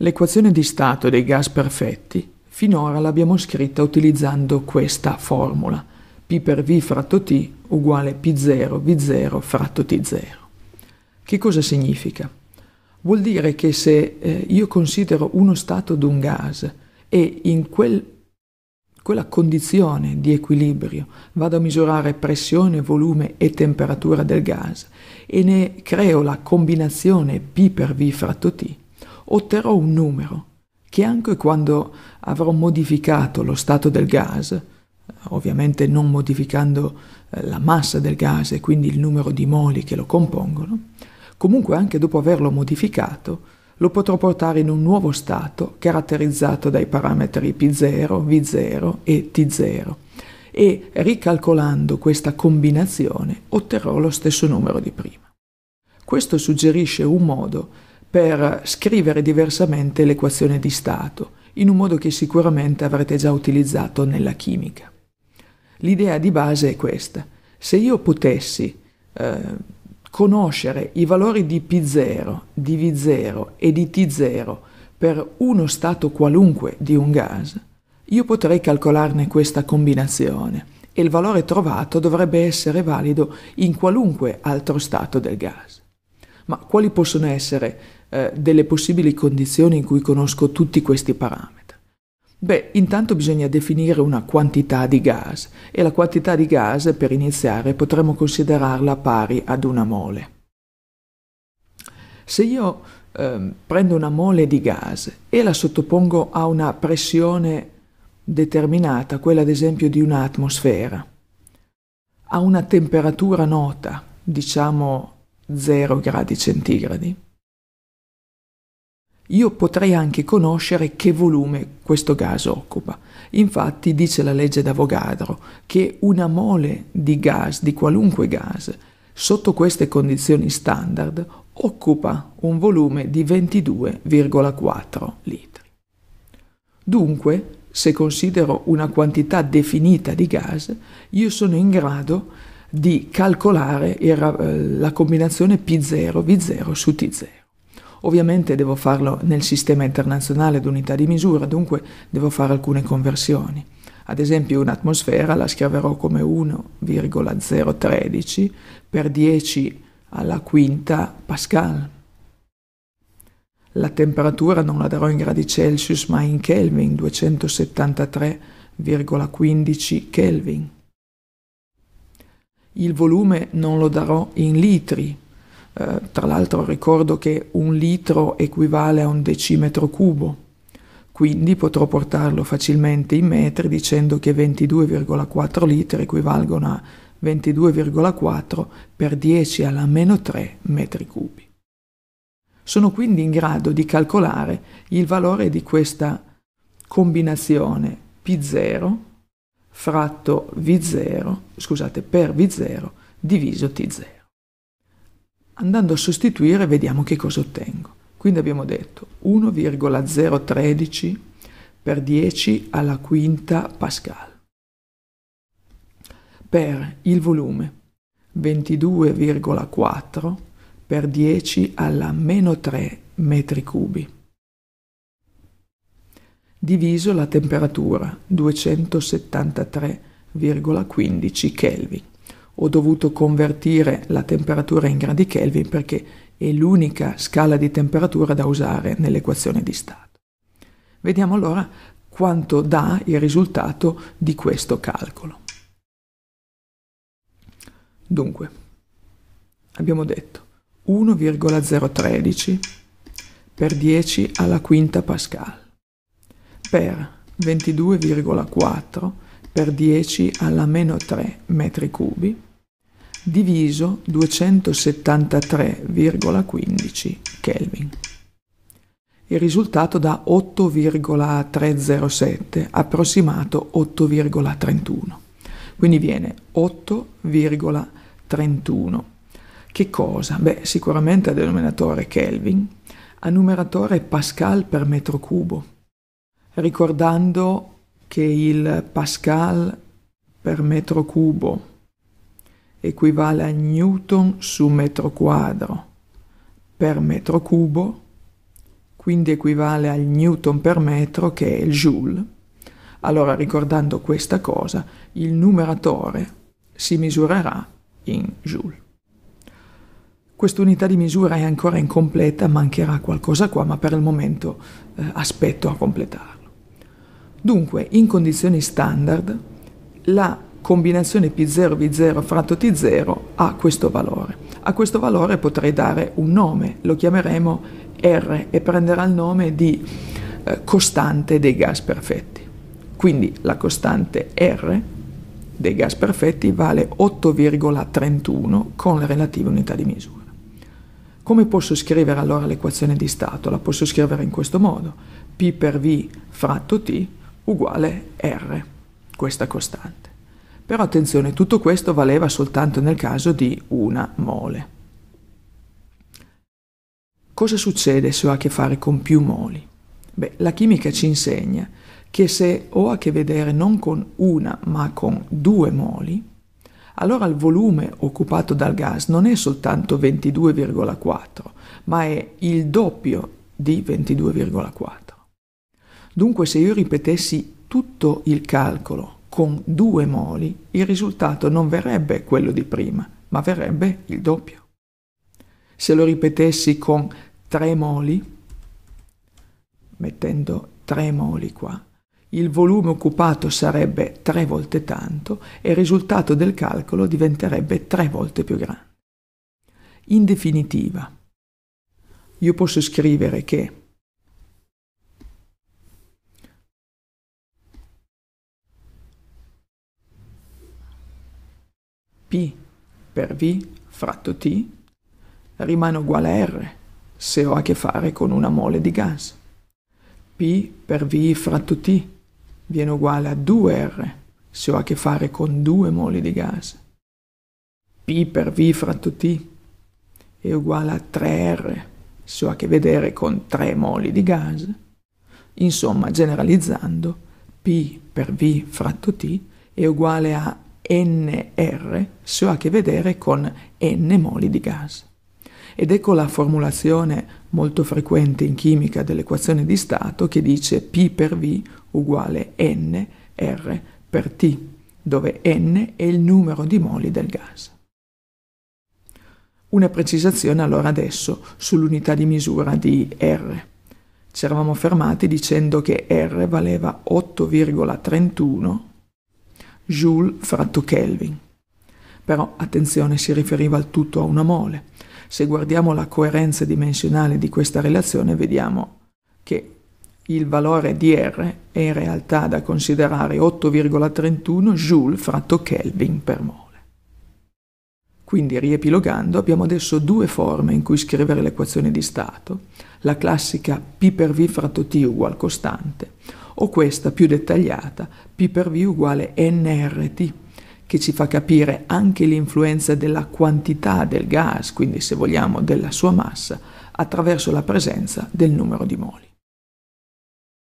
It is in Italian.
L'equazione di stato dei gas perfetti finora l'abbiamo scritta utilizzando questa formula P per V fratto T uguale P0 V0 fratto T0. Che cosa significa? Vuol dire che se eh, io considero uno stato d'un gas e in quel, quella condizione di equilibrio vado a misurare pressione, volume e temperatura del gas e ne creo la combinazione P per V fratto T, otterrò un numero che anche quando avrò modificato lo stato del gas, ovviamente non modificando eh, la massa del gas e quindi il numero di moli che lo compongono, comunque anche dopo averlo modificato, lo potrò portare in un nuovo stato caratterizzato dai parametri P0, V0 e T0 e ricalcolando questa combinazione otterrò lo stesso numero di prima. Questo suggerisce un modo per scrivere diversamente l'equazione di stato, in un modo che sicuramente avrete già utilizzato nella chimica. L'idea di base è questa. Se io potessi eh, conoscere i valori di P0, di V0 e di T0 per uno stato qualunque di un gas, io potrei calcolarne questa combinazione e il valore trovato dovrebbe essere valido in qualunque altro stato del gas. Ma quali possono essere eh, delle possibili condizioni in cui conosco tutti questi parametri? Beh, intanto bisogna definire una quantità di gas e la quantità di gas, per iniziare, potremmo considerarla pari ad una mole. Se io eh, prendo una mole di gas e la sottopongo a una pressione determinata, quella ad esempio di un'atmosfera, a una temperatura nota, diciamo 0 gradi centigradi, io potrei anche conoscere che volume questo gas occupa. Infatti dice la legge d'Avogadro che una mole di gas, di qualunque gas, sotto queste condizioni standard occupa un volume di 22,4 litri. Dunque, se considero una quantità definita di gas, io sono in grado di calcolare eh, la combinazione P0, V0 su T0. Ovviamente devo farlo nel sistema internazionale d'unità di misura, dunque devo fare alcune conversioni. Ad esempio un'atmosfera la scriverò come 1,013 per 10 alla quinta Pascal. La temperatura non la darò in gradi Celsius ma in Kelvin, 273,15 Kelvin. Il volume non lo darò in litri, eh, tra l'altro ricordo che un litro equivale a un decimetro cubo, quindi potrò portarlo facilmente in metri dicendo che 22,4 litri equivalgono a 22,4 per 10 alla meno 3 metri cubi. Sono quindi in grado di calcolare il valore di questa combinazione P0 fratto V0, scusate, per V0 diviso T0. Andando a sostituire vediamo che cosa ottengo. Quindi abbiamo detto 1,013 per 10 alla quinta Pascal per il volume 22,4 per 10 alla meno 3 metri cubi diviso la temperatura 273,15 Kelvin ho dovuto convertire la temperatura in gradi Kelvin perché è l'unica scala di temperatura da usare nell'equazione di stato. Vediamo allora quanto dà il risultato di questo calcolo. Dunque, abbiamo detto 1,013 per 10 alla quinta Pascal per 22,4 per 10 alla meno 3 metri cubi diviso 273,15 Kelvin. Il risultato da 8,307, approssimato 8,31. Quindi viene 8,31. Che cosa? Beh, sicuramente a denominatore Kelvin, a numeratore Pascal per metro cubo. Ricordando che il Pascal per metro cubo equivale a newton su metro quadro per metro cubo, quindi equivale al newton per metro che è il joule. Allora ricordando questa cosa, il numeratore si misurerà in joule. Quest'unità di misura è ancora incompleta, mancherà qualcosa qua, ma per il momento eh, aspetto a completarlo. Dunque, in condizioni standard, la combinazione P0, V0 fratto T0 ha questo valore. A questo valore potrei dare un nome, lo chiameremo R e prenderà il nome di eh, costante dei gas perfetti. Quindi la costante R dei gas perfetti vale 8,31 con le relative unità di misura. Come posso scrivere allora l'equazione di stato? La posso scrivere in questo modo. P per V fratto T uguale R, questa costante. Però attenzione, tutto questo valeva soltanto nel caso di una mole. Cosa succede se ho a che fare con più moli? Beh, la chimica ci insegna che se ho a che vedere non con una ma con due moli, allora il volume occupato dal gas non è soltanto 22,4, ma è il doppio di 22,4. Dunque se io ripetessi tutto il calcolo con due moli il risultato non verrebbe quello di prima, ma verrebbe il doppio. Se lo ripetessi con tre moli, mettendo tre moli qua, il volume occupato sarebbe tre volte tanto e il risultato del calcolo diventerebbe tre volte più grande. In definitiva, io posso scrivere che P per V fratto T rimane uguale a R se ho a che fare con una mole di gas. P per V fratto T viene uguale a 2R se ho a che fare con due moli di gas. P per V fratto T è uguale a 3R se ho a che vedere con 3 moli di gas. Insomma, generalizzando, P per V fratto T è uguale a NR se ha a che vedere con N moli di gas. Ed ecco la formulazione molto frequente in chimica dell'equazione di stato che dice P per V uguale NR per T, dove N è il numero di moli del gas. Una precisazione allora adesso sull'unità di misura di R. Ci eravamo fermati dicendo che R valeva 8,31 Joule fratto Kelvin. Però attenzione, si riferiva al tutto a una mole. Se guardiamo la coerenza dimensionale di questa relazione vediamo che il valore di R è in realtà da considerare 8,31 Joule fratto Kelvin per mole. Quindi, riepilogando, abbiamo adesso due forme in cui scrivere l'equazione di stato, la classica P per V fratto T uguale costante o questa più dettagliata, P per V uguale nRT, che ci fa capire anche l'influenza della quantità del gas, quindi se vogliamo della sua massa, attraverso la presenza del numero di moli.